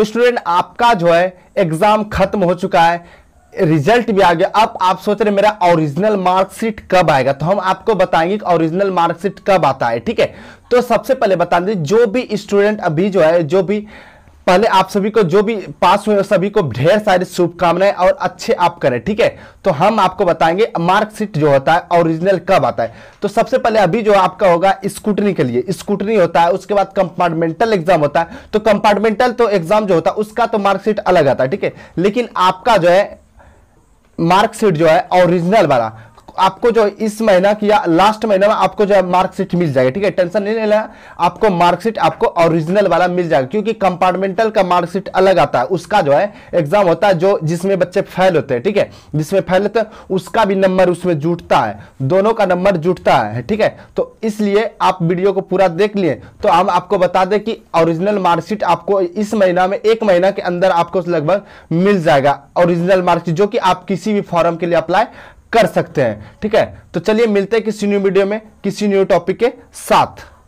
तो स्टूडेंट आपका जो है एग्जाम खत्म हो चुका है रिजल्ट भी आ गया अब आप सोच रहे मेरा ओरिजिनल मार्कशीट कब आएगा तो हम आपको बताएंगे कि ओरिजिनल मार्कशीट कब आता है ठीक है तो सबसे पहले बता दें जो भी स्टूडेंट अभी जो है जो भी पहले आप सभी को जो भी पास हुए सभी को ढेर सारी शुभकामनाएं और अच्छे आप करें ठीक है तो हम आपको बताएंगे मार्कशीट जो होता है ओरिजिनल कब आता है तो सबसे पहले अभी जो आपका होगा स्कूटनी के लिए स्कूटनी होता है उसके बाद कंपार्टमेंटल एग्जाम होता है तो कंपार्टमेंटल तो एग्जाम जो होता है उसका तो मार्कशीट अलग आता है ठीक है लेकिन आपका जो है मार्कशीट जो है ओरिजिनल वाला आपको जो इस महीना की या लास्ट महीना में आपको जो मार्कशीट मिल जाएगा ठीक है टेंशन नहीं लेना आपको मार्कशीट आपको ओरिजिनल वाला मिल जाएगा क्योंकि कंपार्टमेंटल का मार्कशीट अलग आता है उसका जो है एग्जाम होता है जो जिसमें बच्चे फेल होते हैं ठीक है जिसमें फेल होते हैं उसका भी नंबर उसमें जुटता है दोनों का नंबर जुटता है ठीक है तो इसलिए आप वीडियो को पूरा देख लिए तो हम आपको बता दें कि ओरिजिनल मार्कशीट आपको इस महीना में एक महीना के अंदर आपको लगभग मिल जाएगा ओरिजिनल मार्कशीट जो कि आप किसी भी फॉर्म के लिए अप्लाई कर सकते हैं ठीक है तो चलिए मिलते हैं किसी न्यू वीडियो में किसी न्यू टॉपिक के साथ